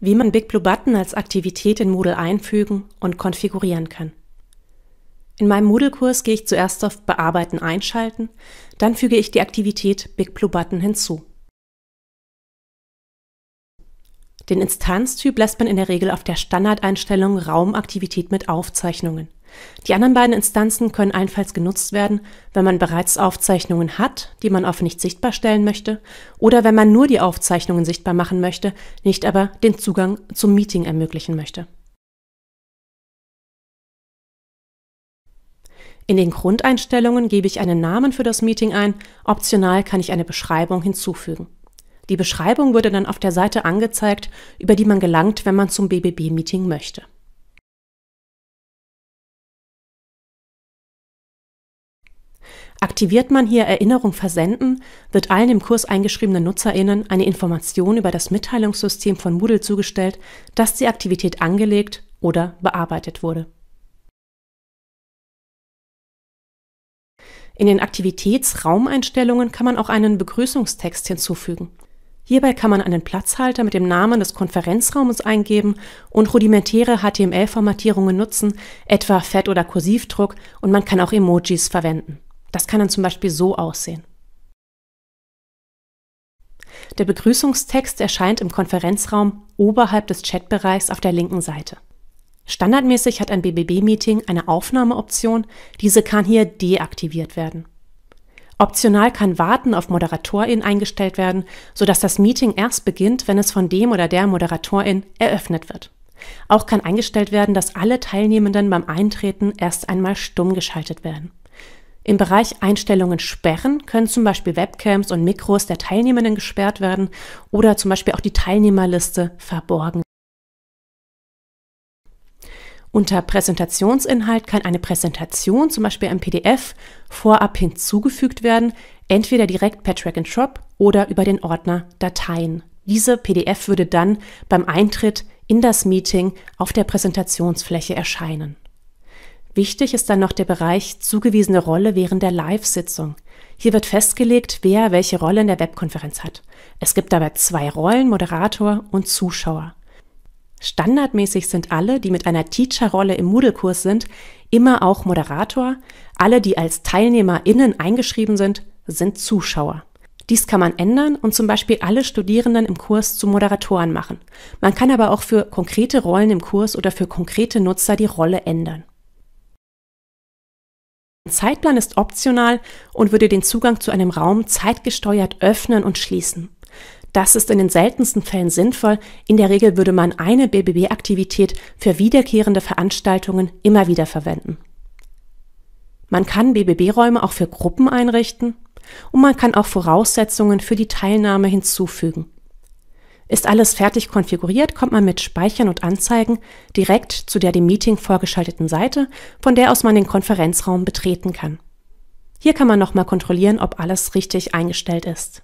Wie man BigBlueButton als Aktivität in Moodle einfügen und konfigurieren kann. In meinem Moodle-Kurs gehe ich zuerst auf Bearbeiten einschalten, dann füge ich die Aktivität BigBlueButton hinzu. Den Instanztyp lässt man in der Regel auf der Standardeinstellung Raumaktivität mit Aufzeichnungen. Die anderen beiden Instanzen können allenfalls genutzt werden, wenn man bereits Aufzeichnungen hat, die man auf nicht sichtbar stellen möchte, oder wenn man nur die Aufzeichnungen sichtbar machen möchte, nicht aber den Zugang zum Meeting ermöglichen möchte. In den Grundeinstellungen gebe ich einen Namen für das Meeting ein, optional kann ich eine Beschreibung hinzufügen. Die Beschreibung würde dann auf der Seite angezeigt, über die man gelangt, wenn man zum BBB-Meeting möchte. Aktiviert man hier Erinnerung versenden, wird allen im Kurs eingeschriebenen NutzerInnen eine Information über das Mitteilungssystem von Moodle zugestellt, dass die Aktivität angelegt oder bearbeitet wurde. In den Aktivitätsraumeinstellungen kann man auch einen Begrüßungstext hinzufügen. Hierbei kann man einen Platzhalter mit dem Namen des Konferenzraumes eingeben und rudimentäre HTML-Formatierungen nutzen, etwa Fett- oder Kursivdruck, und man kann auch Emojis verwenden. Das kann dann zum Beispiel so aussehen. Der Begrüßungstext erscheint im Konferenzraum oberhalb des Chatbereichs auf der linken Seite. Standardmäßig hat ein BBB-Meeting eine Aufnahmeoption, diese kann hier deaktiviert werden. Optional kann Warten auf ModeratorInnen eingestellt werden, sodass das Meeting erst beginnt, wenn es von dem oder der Moderatorin eröffnet wird. Auch kann eingestellt werden, dass alle Teilnehmenden beim Eintreten erst einmal stumm geschaltet werden. Im Bereich Einstellungen sperren können zum Beispiel Webcams und Mikros der Teilnehmenden gesperrt werden oder zum Beispiel auch die Teilnehmerliste verborgen. Unter Präsentationsinhalt kann eine Präsentation, zum Beispiel ein PDF, vorab hinzugefügt werden, entweder direkt per Track and Drop oder über den Ordner Dateien. Diese PDF würde dann beim Eintritt in das Meeting auf der Präsentationsfläche erscheinen. Wichtig ist dann noch der Bereich zugewiesene Rolle während der Live-Sitzung. Hier wird festgelegt, wer welche Rolle in der Webkonferenz hat. Es gibt dabei zwei Rollen, Moderator und Zuschauer. Standardmäßig sind alle, die mit einer Teacher-Rolle im Moodle-Kurs sind, immer auch Moderator. Alle, die als TeilnehmerInnen eingeschrieben sind, sind Zuschauer. Dies kann man ändern und zum Beispiel alle Studierenden im Kurs zu Moderatoren machen. Man kann aber auch für konkrete Rollen im Kurs oder für konkrete Nutzer die Rolle ändern. Zeitplan ist optional und würde den Zugang zu einem Raum zeitgesteuert öffnen und schließen. Das ist in den seltensten Fällen sinnvoll. In der Regel würde man eine BBB-Aktivität für wiederkehrende Veranstaltungen immer wieder verwenden. Man kann BBB-Räume auch für Gruppen einrichten und man kann auch Voraussetzungen für die Teilnahme hinzufügen. Ist alles fertig konfiguriert, kommt man mit Speichern und Anzeigen direkt zu der dem Meeting vorgeschalteten Seite, von der aus man den Konferenzraum betreten kann. Hier kann man nochmal kontrollieren, ob alles richtig eingestellt ist.